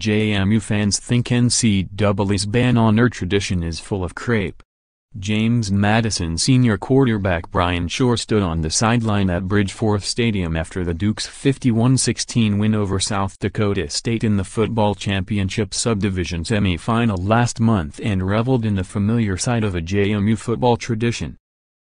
JMU fans think NCAA's ban on her tradition is full of crepe. James Madison senior quarterback Brian Shore stood on the sideline at Bridgeforth Stadium after the Duke's 51-16 win over South Dakota State in the Football Championship Subdivision semifinal last month and reveled in the familiar sight of a JMU football tradition.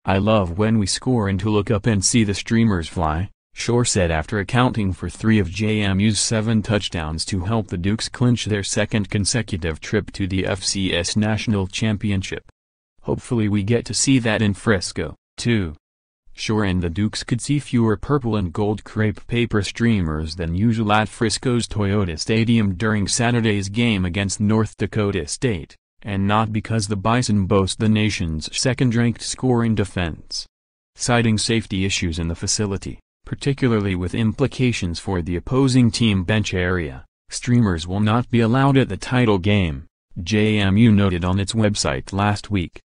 I love when we score and to look up and see the streamers fly, Shore said after accounting for three of JMU's seven touchdowns to help the Dukes clinch their second consecutive trip to the FCS National Championship. Hopefully we get to see that in Frisco, too. Shore and the Dukes could see fewer purple and gold crepe paper streamers than usual at Frisco's Toyota Stadium during Saturday's game against North Dakota State, and not because the Bison boast the nation's second-ranked scoring defense. Citing safety issues in the facility particularly with implications for the opposing team bench area. Streamers will not be allowed at the title game, JMU noted on its website last week.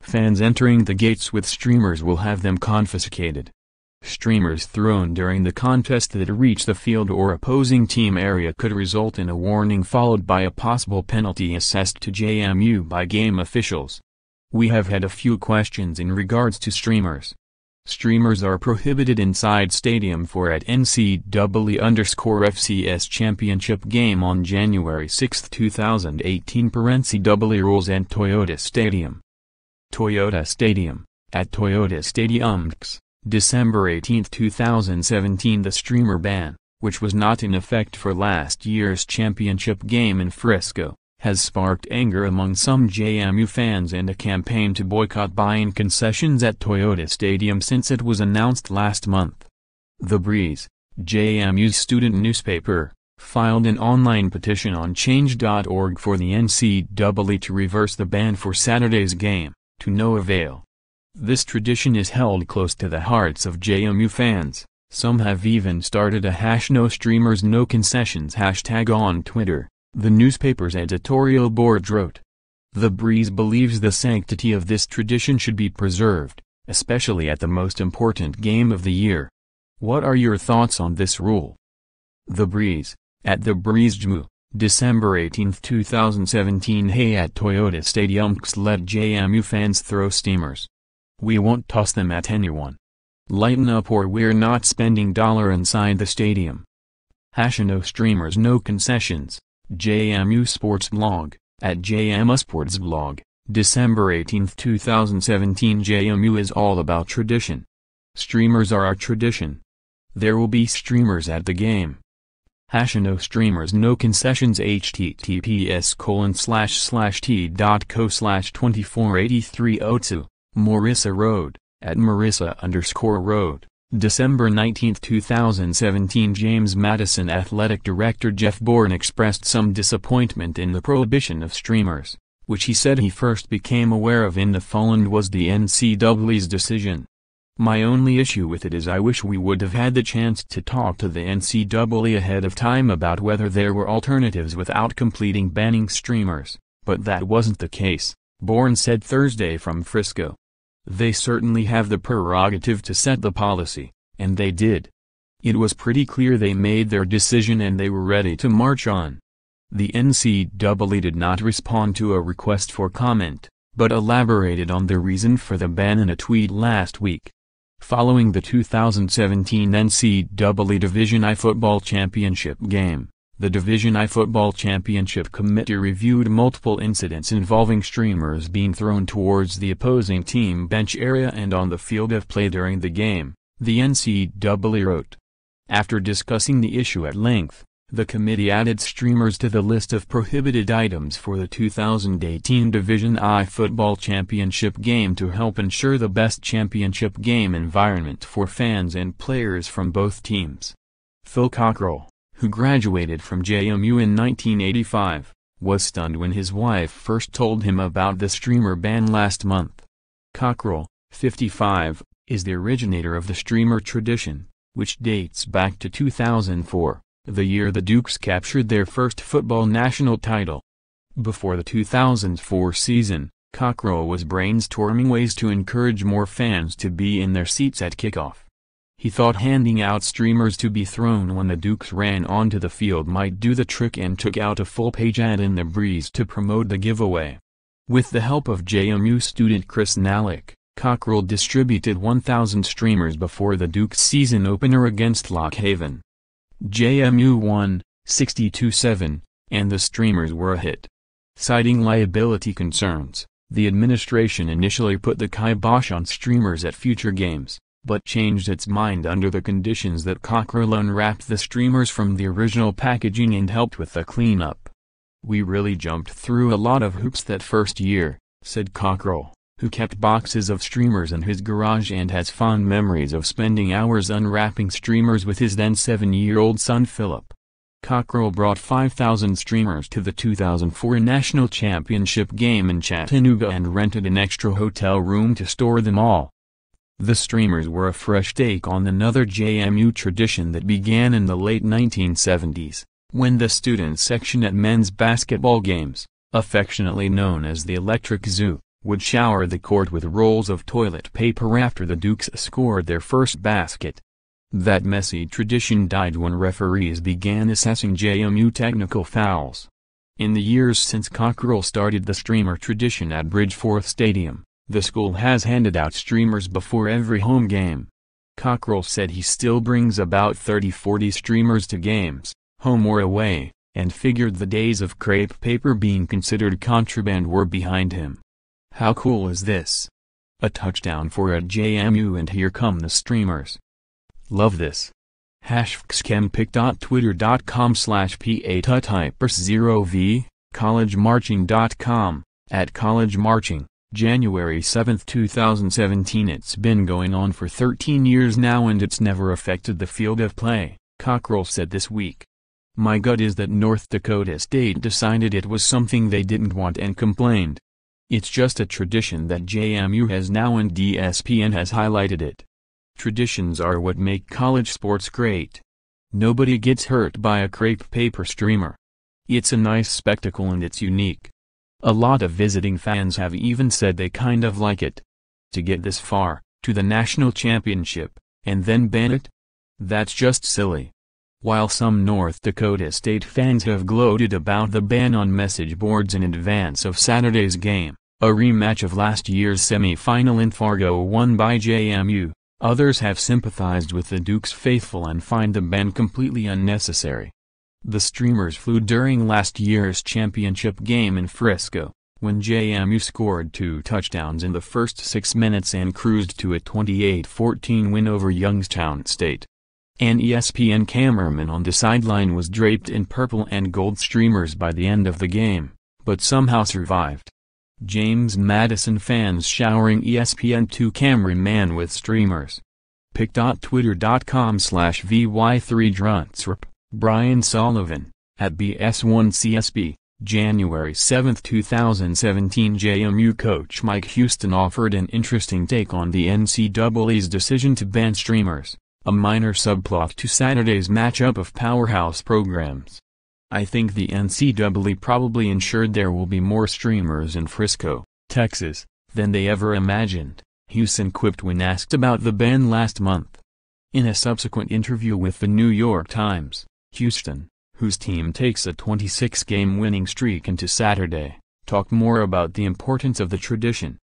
Fans entering the gates with streamers will have them confiscated. Streamers thrown during the contest that reach the field or opposing team area could result in a warning followed by a possible penalty assessed to JMU by game officials. We have had a few questions in regards to streamers. Streamers are prohibited inside stadium for at NCAA underscore FCS championship game on January 6, 2018 per NCAA rules and Toyota Stadium. Toyota Stadium, at Toyota Stadium December 18, 2017 the streamer ban, which was not in effect for last year's championship game in Frisco, has sparked anger among some JMU fans and a campaign to boycott buying concessions at Toyota Stadium since it was announced last month. The Breeze, JMU's student newspaper, filed an online petition on change.org for the NCAA to reverse the ban for Saturday's game, to no avail. This tradition is held close to the hearts of JMU fans. Some have even started a hash no streamers no concessions hashtag on Twitter the newspaper's editorial board wrote. The Breeze believes the sanctity of this tradition should be preserved, especially at the most important game of the year. What are your thoughts on this rule? The Breeze, at the Breeze Jmu, December 18, 2017 Hey at Toyota Stadium let JMU fans throw steamers. We won't toss them at anyone. Lighten up or we're not spending dollar inside the stadium. Hashino no streamers no concessions. JMU Sports Blog, at JMU Sports Blog, December 18, 2017 JMU is all about tradition. Streamers are our tradition. There will be streamers at the game. Hash no streamers no concessions https colon slash slash t dot co slash 2483 Otsu, Marissa Road, at Marissa underscore Road. December 19, 2017 James Madison athletic director Jeff Bourne expressed some disappointment in the prohibition of streamers, which he said he first became aware of in the fall and was the NCAA's decision. My only issue with it is I wish we would have had the chance to talk to the NCAA ahead of time about whether there were alternatives without completing banning streamers, but that wasn't the case, Bourne said Thursday from Frisco. They certainly have the prerogative to set the policy, and they did. It was pretty clear they made their decision and they were ready to march on. The NCAA did not respond to a request for comment, but elaborated on the reason for the ban in a tweet last week. Following the 2017 NCAA Division I Football Championship game, the Division I Football Championship Committee reviewed multiple incidents involving streamers being thrown towards the opposing team bench area and on the field of play during the game, the NCAA wrote. After discussing the issue at length, the committee added streamers to the list of prohibited items for the 2018 Division I Football Championship game to help ensure the best championship game environment for fans and players from both teams. Phil Cockrell who graduated from JMU in 1985, was stunned when his wife first told him about the streamer ban last month. Cockrell, 55, is the originator of the streamer tradition, which dates back to 2004, the year the Dukes captured their first football national title. Before the 2004 season, Cockrell was brainstorming ways to encourage more fans to be in their seats at kickoff. He thought handing out streamers to be thrown when the Dukes ran onto the field might do the trick and took out a full-page ad in the breeze to promote the giveaway. With the help of JMU student Chris Nalick, Cockrell distributed 1,000 streamers before the Dukes' season opener against Lock Haven. JMU won, 62-7, and the streamers were a hit. Citing liability concerns, the administration initially put the kibosh on streamers at future games but changed its mind under the conditions that Cockrell unwrapped the streamers from the original packaging and helped with the cleanup. We really jumped through a lot of hoops that first year, said Cockrell, who kept boxes of streamers in his garage and has fond memories of spending hours unwrapping streamers with his then seven-year-old son Philip. Cockrell brought 5,000 streamers to the 2004 National Championship game in Chattanooga and rented an extra hotel room to store them all. The streamers were a fresh take on another JMU tradition that began in the late 1970s, when the student section at men's basketball games, affectionately known as the Electric Zoo, would shower the court with rolls of toilet paper after the Dukes scored their first basket. That messy tradition died when referees began assessing JMU technical fouls. In the years since Cockrell started the streamer tradition at Bridgeforth Stadium, the school has handed out streamers before every home game. Cockrell said he still brings about 30-40 streamers to games, home or away, and figured the days of crepe paper being considered contraband were behind him. How cool is this? A touchdown for a JMU and here come the streamers. Love this. Hashfxchempic.twitter.com slash p8uthypers0v, collegemarching.com, at collegemarching. January 7, 2017 It's been going on for 13 years now and it's never affected the field of play, Cockrell said this week. My gut is that North Dakota State decided it was something they didn't want and complained. It's just a tradition that JMU has now and DSPN has highlighted it. Traditions are what make college sports great. Nobody gets hurt by a crepe paper streamer. It's a nice spectacle and it's unique. A lot of visiting fans have even said they kind of like it. To get this far, to the national championship, and then ban it? That's just silly. While some North Dakota State fans have gloated about the ban on message boards in advance of Saturday's game, a rematch of last year's semifinal in Fargo won by JMU, others have sympathized with the Duke's faithful and find the ban completely unnecessary. The streamers flew during last year's championship game in Frisco, when JMU scored two touchdowns in the first six minutes and cruised to a 28-14 win over Youngstown State. An ESPN cameraman on the sideline was draped in purple and gold streamers by the end of the game, but somehow survived. James Madison fans showering ESPN2 cameraman with streamers. Pic.twitter.com slash VY3DruntsRep Brian Sullivan, at BS1CSB, January 7, 2017 JMU coach Mike Houston offered an interesting take on the NCAA's decision to ban streamers, a minor subplot to Saturday's matchup of powerhouse programs. I think the NCAA probably ensured there will be more streamers in Frisco, Texas, than they ever imagined, Houston quipped when asked about the ban last month. In a subsequent interview with the New York Times, Houston, whose team takes a 26-game winning streak into Saturday, talked more about the importance of the tradition.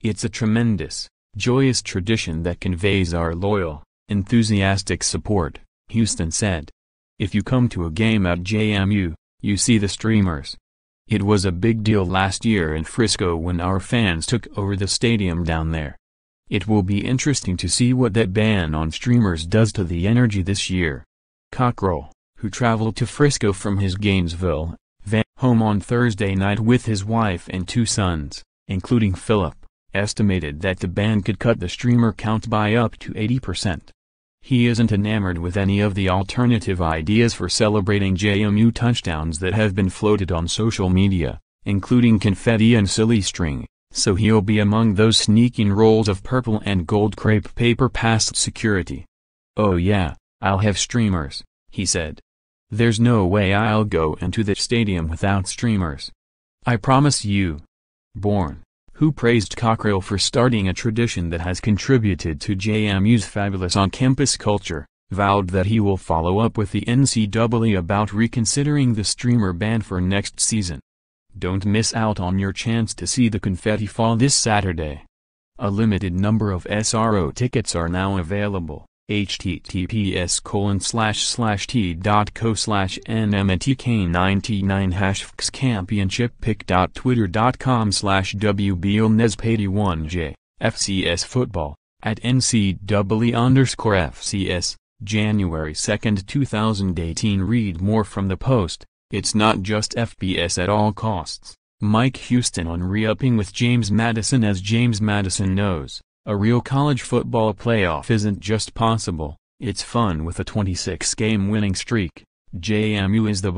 It's a tremendous, joyous tradition that conveys our loyal, enthusiastic support, Houston said. If you come to a game at JMU, you see the streamers. It was a big deal last year in Frisco when our fans took over the stadium down there. It will be interesting to see what that ban on streamers does to the energy this year. Cockrell who traveled to Frisco from his Gainesville, van home on Thursday night with his wife and two sons, including Philip, estimated that the band could cut the streamer count by up to 80%. He isn't enamored with any of the alternative ideas for celebrating JMU touchdowns that have been floated on social media, including confetti and silly string, so he'll be among those sneaking rolls of purple and gold crepe paper past security. Oh yeah, I'll have streamers, he said. There's no way I'll go into the stadium without streamers. I promise you. Born, who praised Cockrell for starting a tradition that has contributed to JMU's fabulous on-campus culture, vowed that he will follow up with the NCAA about reconsidering the streamer ban for next season. Don't miss out on your chance to see the confetti fall this Saturday. A limited number of SRO tickets are now available https colon slash slash t dot co slash nmtk 99 hashfx championship pick dot twitter dot com slash wblnespady1 j fcs football at ncaa underscore fcs january 2nd 2018 read more from the post it's not just fbs at all costs mike houston on re-upping with james madison as james madison knows a real college football playoff isn't just possible, it's fun with a 26-game winning streak. JMU is the